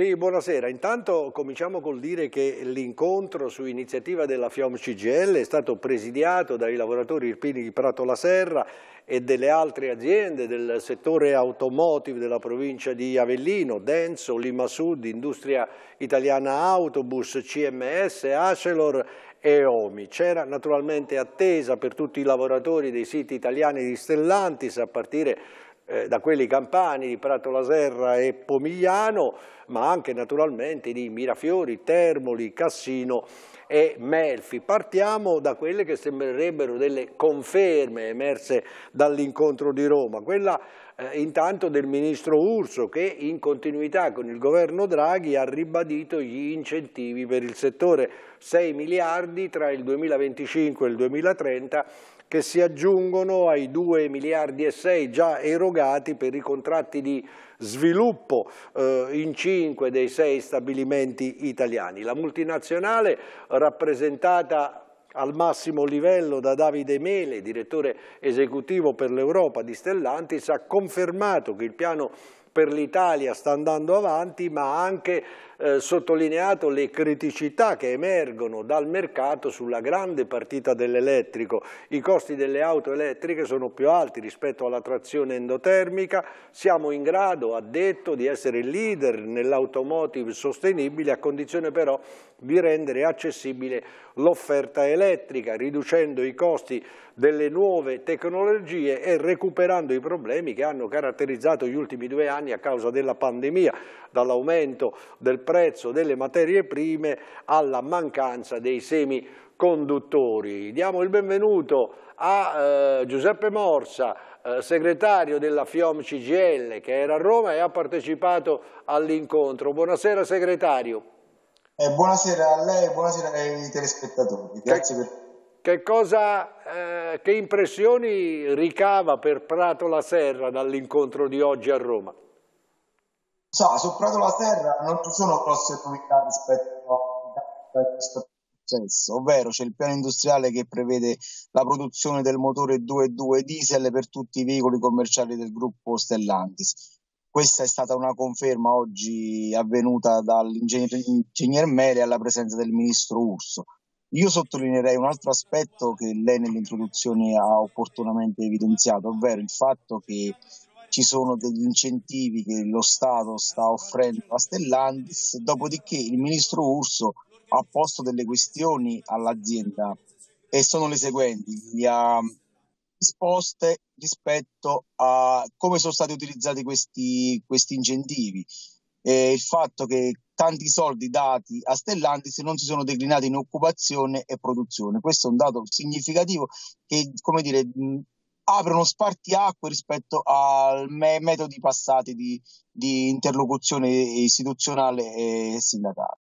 Sì, buonasera. Intanto cominciamo col dire che l'incontro su iniziativa della FIOM CGL è stato presidiato dai lavoratori irpini di Prato La Serra e delle altre aziende del settore automotive della provincia di Avellino, Denso, Lima Sud, Industria Italiana Autobus, CMS, Acelor e OMI. C'era naturalmente attesa per tutti i lavoratori dei siti italiani di Stellantis a partire eh, da quelli campani di Prato la Serra e Pomigliano, ma anche naturalmente di Mirafiori, Termoli, Cassino e Melfi. Partiamo da quelle che sembrerebbero delle conferme emerse dall'incontro di Roma, quella eh, intanto del ministro Urso che in continuità con il governo Draghi ha ribadito gli incentivi per il settore 6 miliardi tra il 2025 e il 2030 che si aggiungono ai 2 miliardi e 6 già erogati per i contratti di sviluppo eh, in 5 dei 6 stabilimenti italiani. La multinazionale rappresentata al massimo livello da Davide Mele, direttore esecutivo per l'Europa di Stellantis, ha confermato che il piano per l'Italia sta andando avanti, ma anche eh, sottolineato le criticità che emergono dal mercato sulla grande partita dell'elettrico. I costi delle auto elettriche sono più alti rispetto alla trazione endotermica, siamo in grado, ha detto, di essere leader nell'automotive sostenibile a condizione però di rendere accessibile l'offerta elettrica, riducendo i costi delle nuove tecnologie e recuperando i problemi che hanno caratterizzato gli ultimi due anni a causa della pandemia, dall'aumento del prezzo prezzo delle materie prime alla mancanza dei semiconduttori. Diamo il benvenuto a eh, Giuseppe Morsa, eh, segretario della FIOM CGL, che era a Roma e ha partecipato all'incontro. Buonasera segretario. Eh, buonasera a lei, e buonasera ai telespettatori. Grazie che, per... Che, cosa, eh, che impressioni ricava per Prato la Serra dall'incontro di oggi a Roma? Insomma, su la terra non ci sono grosse novità rispetto a questo processo, ovvero c'è il piano industriale che prevede la produzione del motore 2.2 diesel per tutti i veicoli commerciali del gruppo Stellantis. Questa è stata una conferma oggi avvenuta dall'ingegner Mele alla presenza del ministro Urso. Io sottolineerei un altro aspetto che lei nell'introduzione ha opportunamente evidenziato, ovvero il fatto che ci sono degli incentivi che lo Stato sta offrendo a Stellantis, dopodiché il ministro Urso ha posto delle questioni all'azienda e sono le seguenti, gli ha risposte rispetto a come sono stati utilizzati questi, questi incentivi e il fatto che tanti soldi dati a Stellantis non si sono declinati in occupazione e produzione. Questo è un dato significativo che, come dire, apre uno spartiacque rispetto ai me- metodi passati di, di interlocuzione istituzionale e sindacale.